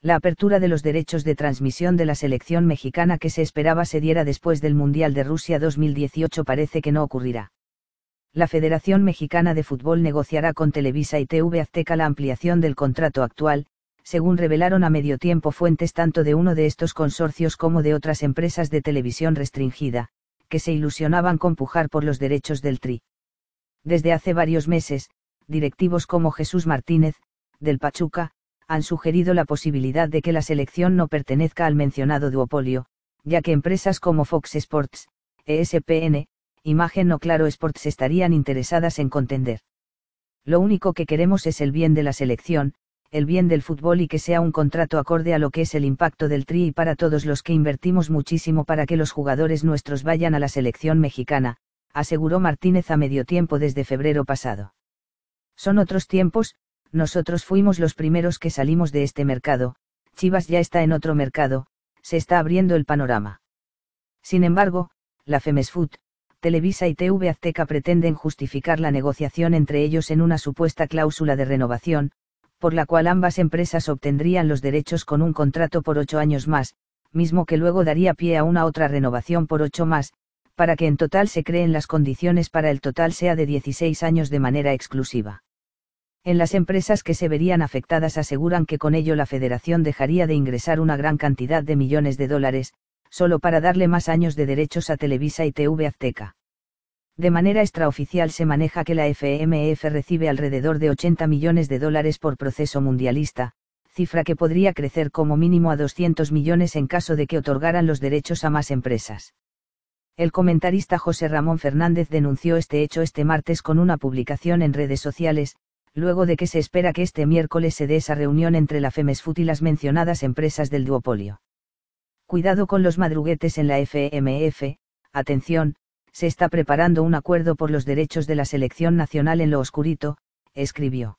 la apertura de los derechos de transmisión de la selección mexicana que se esperaba se diera después del Mundial de Rusia 2018 parece que no ocurrirá. La Federación Mexicana de Fútbol negociará con Televisa y TV Azteca la ampliación del contrato actual, según revelaron a medio tiempo fuentes tanto de uno de estos consorcios como de otras empresas de televisión restringida, que se ilusionaban con pujar por los derechos del TRI. Desde hace varios meses, directivos como Jesús Martínez, del Pachuca, han sugerido la posibilidad de que la selección no pertenezca al mencionado duopolio, ya que empresas como Fox Sports, ESPN, Imagen o Claro Sports estarían interesadas en contender. Lo único que queremos es el bien de la selección, el bien del fútbol y que sea un contrato acorde a lo que es el impacto del tri y para todos los que invertimos muchísimo para que los jugadores nuestros vayan a la selección mexicana, aseguró Martínez a medio tiempo desde febrero pasado. Son otros tiempos, nosotros fuimos los primeros que salimos de este mercado, Chivas ya está en otro mercado, se está abriendo el panorama. Sin embargo, la Food, Televisa y TV Azteca pretenden justificar la negociación entre ellos en una supuesta cláusula de renovación, por la cual ambas empresas obtendrían los derechos con un contrato por ocho años más, mismo que luego daría pie a una otra renovación por ocho más, para que en total se creen las condiciones para el total sea de 16 años de manera exclusiva. En las empresas que se verían afectadas aseguran que con ello la federación dejaría de ingresar una gran cantidad de millones de dólares, solo para darle más años de derechos a Televisa y TV Azteca. De manera extraoficial se maneja que la FMF recibe alrededor de 80 millones de dólares por proceso mundialista, cifra que podría crecer como mínimo a 200 millones en caso de que otorgaran los derechos a más empresas. El comentarista José Ramón Fernández denunció este hecho este martes con una publicación en redes sociales, luego de que se espera que este miércoles se dé esa reunión entre la FEMESFUT y las mencionadas empresas del duopolio. Cuidado con los madruguetes en la FMF, atención, se está preparando un acuerdo por los derechos de la selección nacional en lo oscurito, escribió.